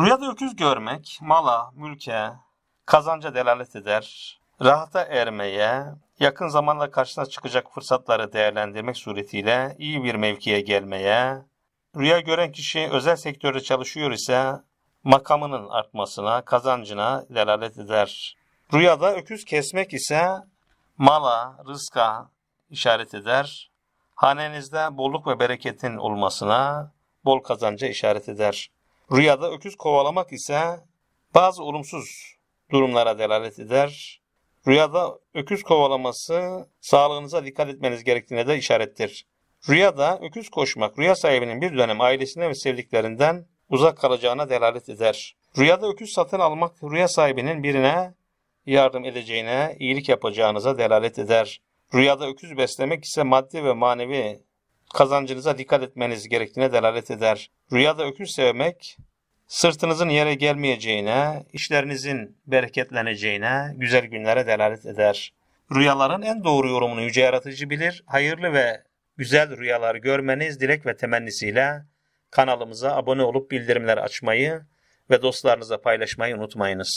Rüyada öküz görmek mala, mülke, kazanca delalet eder. Rahata ermeye, yakın zamanda karşına çıkacak fırsatları değerlendirmek suretiyle iyi bir mevkiye gelmeye, rüya gören kişi özel sektörde çalışıyor ise makamının artmasına, kazancına delalet eder. Rüyada öküz kesmek ise mala, rızka işaret eder. Hanenizde bolluk ve bereketin olmasına, bol kazanca işaret eder. Rüyada öküz kovalamak ise bazı olumsuz durumlara delalet eder. Rüyada öküz kovalaması sağlığınıza dikkat etmeniz gerektiğine de işarettir. Rüyada öküz koşmak rüya sahibinin bir dönem ailesine ve sevdiklerinden uzak kalacağına delalet eder. Rüyada öküz satın almak rüya sahibinin birine yardım edeceğine, iyilik yapacağınıza delalet eder. Rüyada öküz beslemek ise maddi ve manevi kazancınıza dikkat etmeniz gerektiğine delalet eder. Rüyada öküz sevmek, sırtınızın yere gelmeyeceğine, işlerinizin bereketleneceğine, güzel günlere delalet eder. Rüyaların en doğru yorumunu yüce yaratıcı bilir. Hayırlı ve güzel rüyalar görmeniz dilek ve temennisiyle kanalımıza abone olup bildirimleri açmayı ve dostlarınıza paylaşmayı unutmayınız.